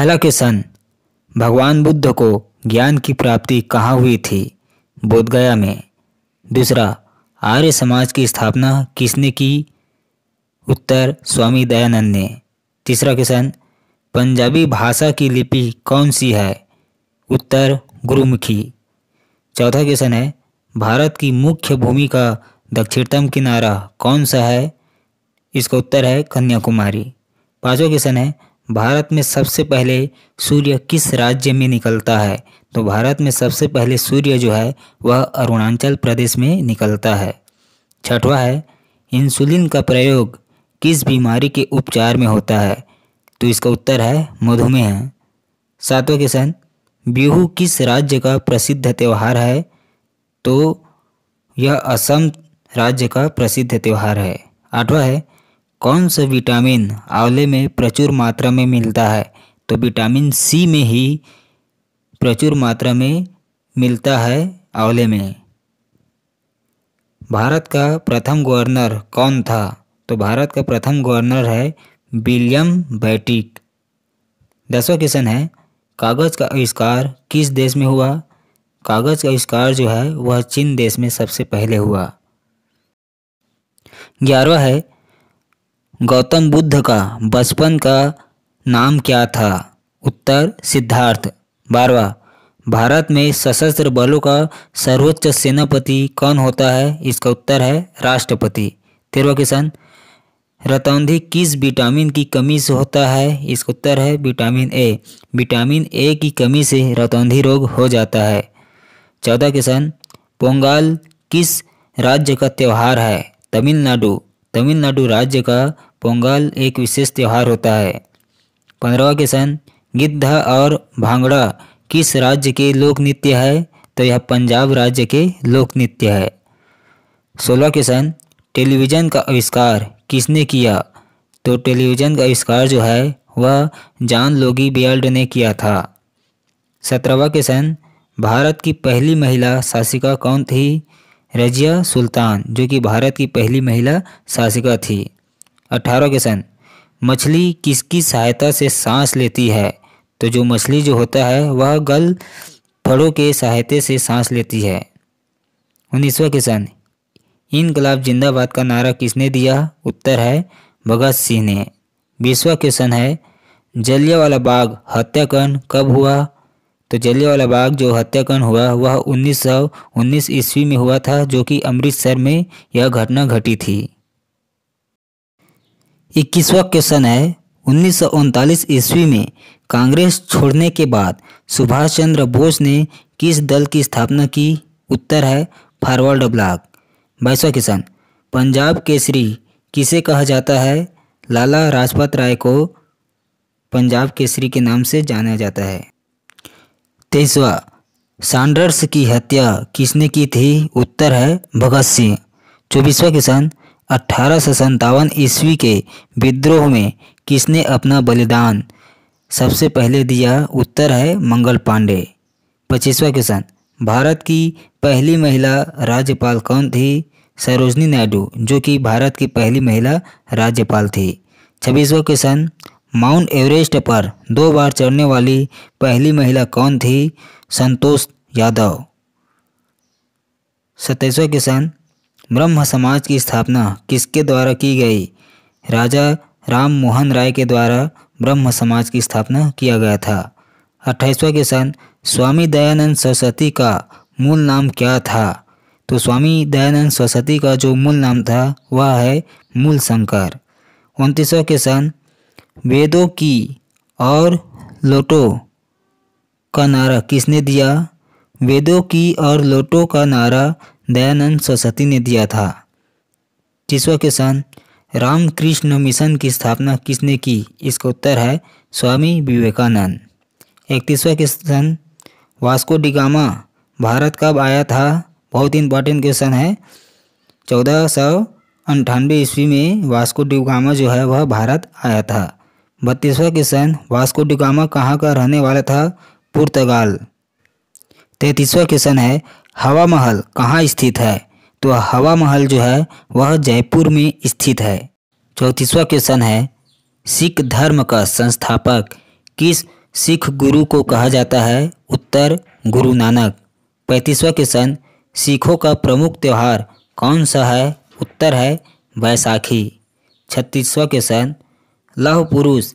पहला क्वेश्चन भगवान बुद्ध को ज्ञान की प्राप्ति कहाँ हुई थी बोधगया में दूसरा आर्य समाज की स्थापना किसने की उत्तर स्वामी दयानंद ने तीसरा क्वेश्चन पंजाबी भाषा की लिपि कौन सी है उत्तर गुरुमुखी चौथा क्वेश्चन है भारत की मुख्य भूमि का दक्षिणतम किनारा कौन सा है इसका उत्तर है कन्याकुमारी पांचवा क्वेश्चन है भारत में सबसे पहले सूर्य किस राज्य में निकलता है तो भारत में सबसे पहले सूर्य जो है वह अरुणाचल प्रदेश में निकलता है छठवा है इंसुलिन का प्रयोग किस बीमारी के उपचार में होता है तो इसका उत्तर है मधुमेह सातवा क्वेश्चन बिहू किस राज्य का प्रसिद्ध त्यौहार है तो यह असम राज्य का प्रसिद्ध त्यौहार है आठवा है कौन सा विटामिन आंवले में प्रचुर मात्रा में मिलता है तो विटामिन सी में ही प्रचुर मात्रा में मिलता है आंवले में भारत का प्रथम गवर्नर कौन था तो भारत का प्रथम गवर्नर है विलियम बैटिक दसवा क्वेश्चन है कागज़ का आविष्कार किस देश में हुआ कागज़ का आविष्कार जो है वह चीन देश में सबसे पहले हुआ ग्यारहवा है गौतम बुद्ध का बचपन का नाम क्या था उत्तर सिद्धार्थ बारवा भारत में सशस्त्र बलों का सर्वोच्च सेनापति कौन होता है इसका उत्तर है राष्ट्रपति तेरवा किसान रतौंधी किस विटामिन की कमी से होता है इसका उत्तर है विटामिन ए विटामिन ए की कमी से रतौंधी रोग हो जाता है चौदह किसान पोंगाल किस राज्य का त्यौहार है तमिलनाडु तमिलनाडु राज्य का पोंगल एक विशेष त्यौहार होता है पंद्रहवा क्वेश्चन गिद्धा और भांगड़ा किस राज्य के लोक नृत्य है तो यह पंजाब राज्य के लोक नृत्य है सोलह क्वेश्चन टेलीविज़न का आविष्कार किसने किया तो टेलीविज़न का आविष्कार जो है वह जान लोगी बियल्ड ने किया था सत्रहवा क्वेश्चन भारत की पहली महिला शासिका कौन थी रजिया सुल्तान जो कि भारत की पहली महिला शासिका थी अठारह क्वेश्चन मछली किसकी सहायता से सांस लेती है तो जो मछली जो होता है वह गल फड़ों के सहायते से सांस लेती है उन्नीसवा क्वेश्चन इनकलाब जिंदाबाद का नारा किसने दिया उत्तर है भगत सिंह ने बीसवा क्वेश्चन है जलियावाला बाग हत्याकांड कब हुआ तो जलियावाला बाग जो हत्याकांड हुआ वह 1919 ईस्वी में हुआ था जो कि अमृतसर में यह घटना घटी थी इक्कीसवा क्वेश्चन है उन्नीस ईस्वी में कांग्रेस छोड़ने के बाद सुभाष चंद्र बोस ने किस दल की स्थापना की उत्तर है फॉरवर्ड ब्लॉक बाईसवा क्वेश्चन पंजाब केसरी किसे कहा जाता है लाला लाजपत राय को पंजाब केसरी के नाम से जाना जाता है तेईसवा सैंडर्स की हत्या किसने की थी उत्तर है भगत सिंह चौबीसवा किसान अठारह सौ संतावन ईस्वी के विद्रोह में किसने अपना बलिदान सबसे पहले दिया उत्तर है मंगल पांडे पच्चीसवा क्वेश्चन भारत की पहली महिला राज्यपाल कौन थी सरोजनी नायडू जो कि भारत की पहली महिला राज्यपाल थी छब्बीसवा क्वेश्चन माउंट एवरेस्ट पर दो बार चढ़ने वाली पहली महिला कौन थी संतोष यादव सत्ताईसवा क्वेश्चन ब्रह्म समाज की स्थापना किसके द्वारा की गई राजा राम मोहन राय के द्वारा ब्रह्म समाज की स्थापना किया गया था अट्ठाईसवा क्वेश्चन स्वामी दयानंद सरस्वती का मूल नाम क्या था तो स्वामी दयानंद सरस्वती का जो मूल नाम था वह है मूल शंकर उनतीसवा क्वेश्चन वेदों की और लोटो का नारा किसने दिया वेदों की और लोटो का नारा दयानंद सरस्वती ने दिया था तीसवा क्वेश्चन रामकृष्ण मिशन की स्थापना किसने की इसका उत्तर है स्वामी विवेकानंद इकतीसवा क्वेश्चन वास्को डिगामा भारत कब आया था बहुत इंपॉर्टेंट क्वेश्चन है चौदह सौ अंठानवे ईस्वी में वास्को डिगामा जो है वह भारत आया था बत्तीसवा क्वेश्चन वास्को डिगामा कहाँ का रहने वाला था पुर्तगाल तैतीसवा क्वेश्चन है हवा महल कहाँ स्थित है तो हवा महल जो है वह जयपुर में स्थित है चौंतीसवा क्वेश्चन है सिख धर्म का संस्थापक किस सिख गुरु को कहा जाता है उत्तर गुरु नानक पैंतीसवा क्वेश्चन सिखों का प्रमुख त्यौहार कौन सा है उत्तर है बैसाखी छत्तीसवा क्वेश्चन लौह पुरुष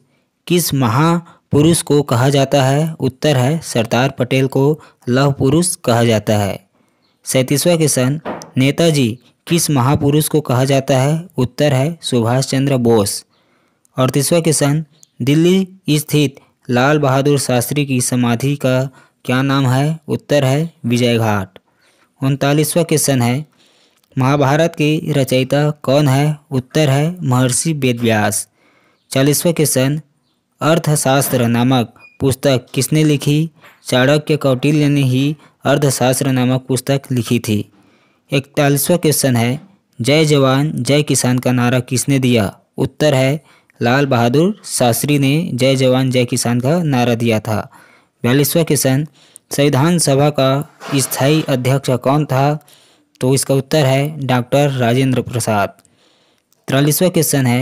किस महापुरुष को कहा जाता है उत्तर है सरदार पटेल को लौह पुरुष कहा जाता है सैंतीसवा क्वेश्चन नेताजी किस महापुरुष को कहा जाता है उत्तर है सुभाष चंद्र बोस अड़तीसवा क्वेश्चन दिल्ली स्थित लाल बहादुर शास्त्री की समाधि का क्या नाम है उत्तर है विजय घाट उनतालीसवा क्वेश्चन है महाभारत की रचयिता कौन है उत्तर है महर्षि वेदव्यास चालीसवा क्वेश्चन अर्थशास्त्र नामक पुस्तक किसने लिखी चाणक्य कौटिल्य ने ही अर्धशास्त्र नामक पुस्तक लिखी थी इकतालीसवा क्वेश्चन है जय जवान जय किसान का नारा किसने दिया उत्तर है लाल बहादुर शास्त्री ने जय जवान जय किसान का नारा दिया था बयालीसवा क्वेश्चन संविधान सभा का स्थायी अध्यक्ष कौन था तो इसका उत्तर है डॉक्टर राजेंद्र प्रसाद तिरालीसवा क्वेश्चन है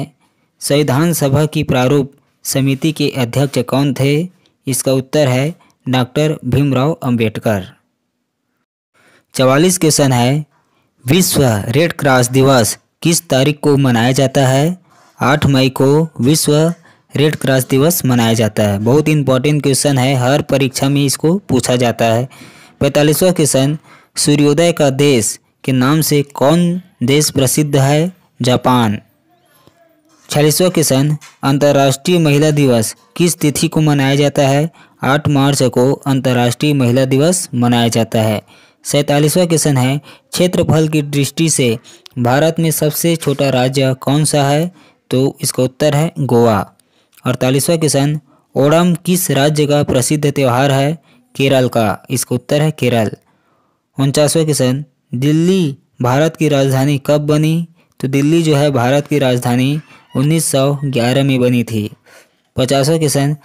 संविधान सभा की प्रारूप समिति के अध्यक्ष कौन थे इसका उत्तर है डॉक्टर भीमराव अंबेडकर चवालीस क्वेश्चन है विश्व रेड क्रॉस दिवस किस तारीख को मनाया जाता है आठ मई को विश्व रेड क्रॉस दिवस मनाया जाता है बहुत इंपॉर्टेंट क्वेश्चन है हर परीक्षा में इसको पूछा जाता है पैंतालीसवा क्वेश्चन सूर्योदय का देश के नाम से कौन देश प्रसिद्ध है जापान छियालीसवा क्वेश्चन अंतर्राष्ट्रीय महिला दिवस किस तिथि को मनाया जाता है आठ मार्च को अंतर्राष्ट्रीय महिला दिवस मनाया जाता है सैतालीसवा क्वेश्चन है क्षेत्रफल की दृष्टि से भारत में सबसे छोटा राज्य कौन सा है तो इसका उत्तर है गोवा अड़तालीसवा क्वेश्चन ओणम किस राज्य का प्रसिद्ध त्यौहार है केरल का इसका उत्तर है केरल उनचासवा क्वेश्चन दिल्ली भारत की राजधानी कब बनी तो दिल्ली जो है भारत की राजधानी 1911 में बनी थी पचासवा क्वेश्चन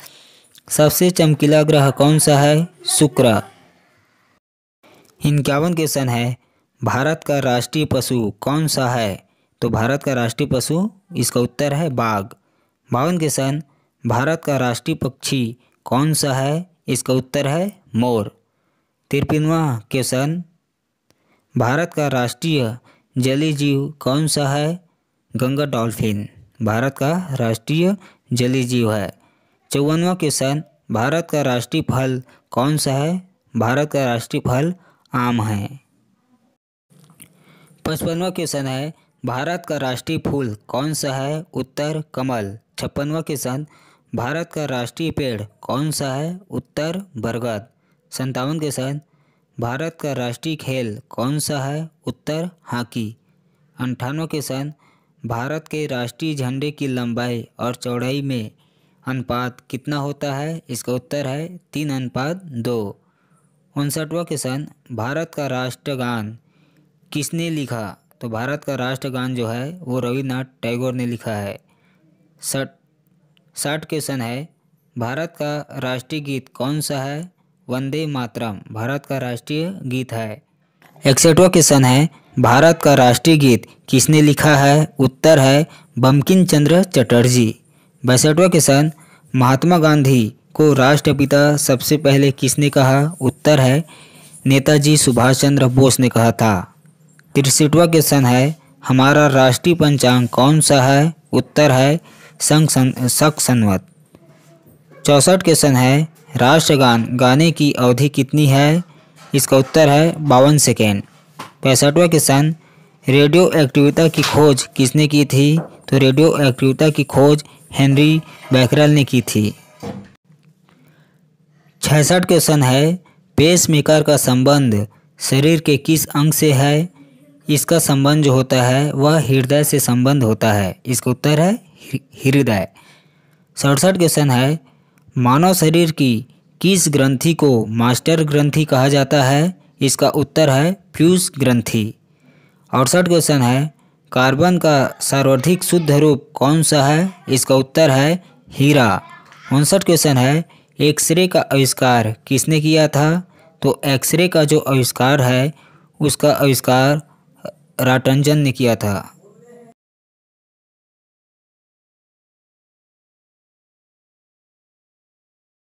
सबसे चमकीला ग्रह कौन सा है शुक्र इक्यावन क्वेश्चन है भारत का राष्ट्रीय पशु कौन सा है तो भारत का राष्ट्रीय पशु इसका उत्तर है बाघ बावन क्वेश्चन भारत का राष्ट्रीय पक्षी कौन सा है इसका उत्तर है मोर तिरपनवा क्वेश्चन भारत का राष्ट्रीय जलीय जीव कौन सा है गंगा डॉल्फिन भारत का राष्ट्रीय जलीय जीव है चौवनवा क्वेश्चन भारत का राष्ट्रीय फल कौन सा है भारत का राष्ट्रीय फल आम है पचपनवा क्वेश्चन है भारत का राष्ट्रीय फूल कौन सा है उत्तर कमल छप्पनवा क्वेश्चन भारत का राष्ट्रीय पेड़ कौन सा है उत्तर बरगद संतावन क्वेश्चन भारत का राष्ट्रीय खेल कौन सा है उत्तर हॉकी अंठानवे क्वेश्चन भारत के राष्ट्रीय झंडे की लंबाई और चौड़ाई में अनुपात कितना होता है इसका उत्तर है तीन अनुपात दो उनसठवा क्वेश्चन भारत का राष्ट्रगान किसने लिखा तो भारत का राष्ट्रगान जो है वो रविन्द्रनाथ टैगोर ने लिखा है सठ साठ क्वेश्चन है भारत का राष्ट्रीय गीत कौन सा है वंदे मातरम भारत का राष्ट्रीय गीत है इकसठवा क्वेश्चन है भारत का राष्ट्रीय गीत किसने लिखा है उत्तर है बमकिन चंद्र चटर्जी बैसठवा क्वेश्चन महात्मा गांधी को राष्ट्रपिता सबसे पहले किसने कहा उत्तर है नेताजी सुभाष चंद्र बोस ने कहा था तिरसठवा क्वेश्चन है हमारा राष्ट्रीय पंचांग कौन सा है उत्तर है संघ सक संवत चौसठ क्वेश्चन है राष्ट्रगान गाने की अवधि कितनी है इसका उत्तर है बावन सेकेंड पैंसठवा क्वेश्चन रेडियो एक्टिविता की खोज किसने की थी तो रेडियो एक्टिविता की खोज हेनरी बैकरल ने की थी छसठ क्वेश्चन है पेस मेकर का संबंध शरीर के किस अंग से है इसका संबंध जो होता है वह हृदय से संबंध होता है इसका उत्तर है हृदय सड़सठ क्वेश्चन है मानव शरीर की किस ग्रंथि को मास्टर ग्रंथि कहा जाता है इसका उत्तर है फ्यूज ग्रंथि अड़सठ क्वेश्चन है कार्बन का सर्वाधिक शुद्ध रूप कौन सा है इसका उत्तर है हीरा उनसठ क्वेश्चन है एक्सरे का आविष्कार किसने किया था तो एक्सरे का जो आविष्कार है उसका आविष्कार राटंजन ने किया था